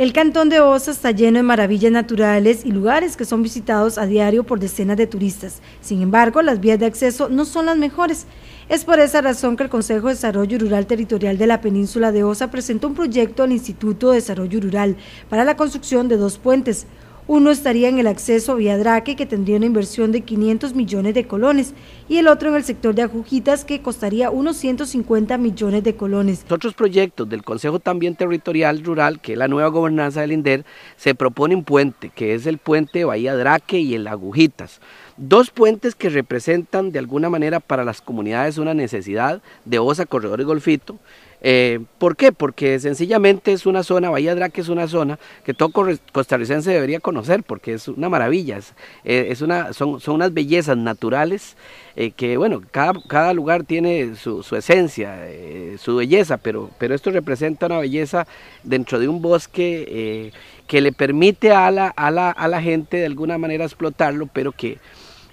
El Cantón de Osa está lleno de maravillas naturales y lugares que son visitados a diario por decenas de turistas. Sin embargo, las vías de acceso no son las mejores. Es por esa razón que el Consejo de Desarrollo Rural Territorial de la Península de Osa presentó un proyecto al Instituto de Desarrollo Rural para la construcción de dos puentes, uno estaría en el acceso vía Draque, que tendría una inversión de 500 millones de colones, y el otro en el sector de Agujitas, que costaría unos 150 millones de colones. Otros proyectos del Consejo también territorial rural, que es la nueva gobernanza del INDER, se propone un puente, que es el puente Bahía Draque y el Agujitas. Dos puentes que representan de alguna manera para las comunidades una necesidad de OSA Corredor y Golfito, eh, ¿Por qué? Porque sencillamente es una zona, Bahía Draque es una zona que todo costarricense debería conocer porque es una maravilla, es, eh, una, son, unas bellezas naturales eh, que, bueno, cada, cada, lugar tiene su, su esencia, su belleza, pero, pero esto representa una belleza dentro de un bosque que le permite a la, a, la, a la gente de alguna manera explotarlo, pero que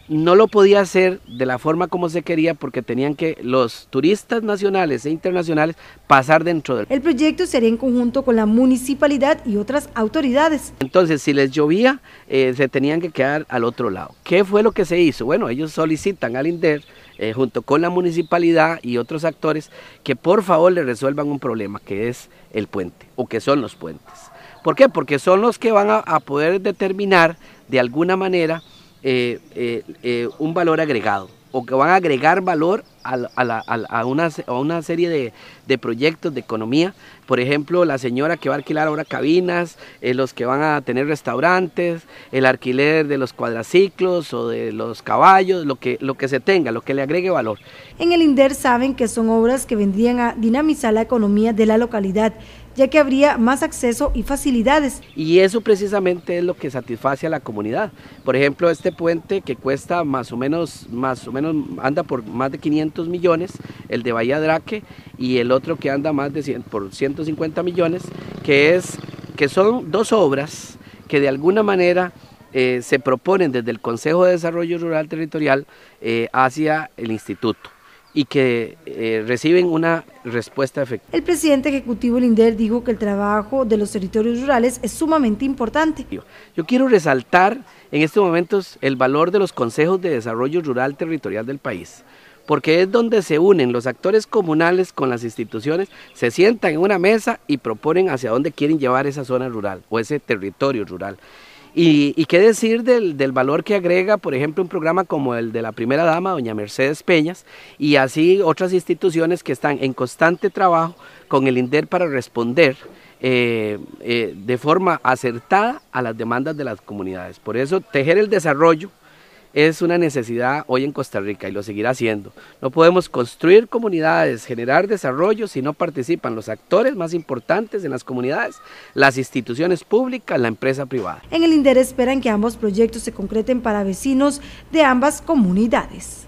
no lo podía hacer de la forma como se quería porque tenían que los turistas nacionales e internacionales pasar dentro del... El proyecto sería en conjunto con la municipalidad y otras autoridades. Entonces, si les llovía, eh, se tenían que quedar al otro lado. ¿Qué fue lo que se hizo? Bueno, ellos solicitan al INDER, eh, junto con la municipalidad y otros actores, que por favor le resuelvan un problema, que es el puente, o que son los puentes. ¿Por qué? Porque son los que van a poder determinar de alguna manera eh, eh, eh, un valor agregado o que van a agregar valor a, una, una, serie de, proyectos de economía. Por ejemplo, la señora que va a alquilar ahora cabinas, eh, los que van a tener restaurantes, el alquiler de los cuadraciclos o de los caballos, lo que, lo que se tenga, lo que le agregue valor. En el INDER saben que son obras que vendrían a dinamizar la economía de la localidad ya que habría más acceso y facilidades. Y eso precisamente es lo que satisface a la comunidad. Por ejemplo, este puente que cuesta más o menos, más o menos, anda por más de 500 millones, el de Bahía Draque, y el otro que anda más de 100, por 150 millones, que, es, que son dos obras que de alguna manera eh, se proponen desde el Consejo de Desarrollo Rural Territorial eh, hacia el instituto y que eh, reciben una respuesta efectiva. El presidente ejecutivo Linder dijo que el trabajo de los territorios rurales es sumamente importante. Yo quiero resaltar en estos momentos el valor de los consejos de desarrollo rural territorial del país, porque es donde se unen los actores comunales con las instituciones, se sientan en una mesa y proponen hacia dónde quieren llevar esa zona rural o ese territorio rural. Y, qué decir del, valor que agrega, por ejemplo, un programa como el de la primera dama, doña Mercedes Peñas, y así otras instituciones que están en constante trabajo con el INDER para responder eh, eh, de forma acertada a las demandas de las comunidades. Por eso, tejer el desarrollo es una necesidad hoy en Costa Rica y lo seguirá siendo. No podemos construir comunidades, generar desarrollo si no participan los actores más importantes en las comunidades, las instituciones públicas, la empresa privada. En el INDER esperan que ambos proyectos se concreten para vecinos de ambas comunidades.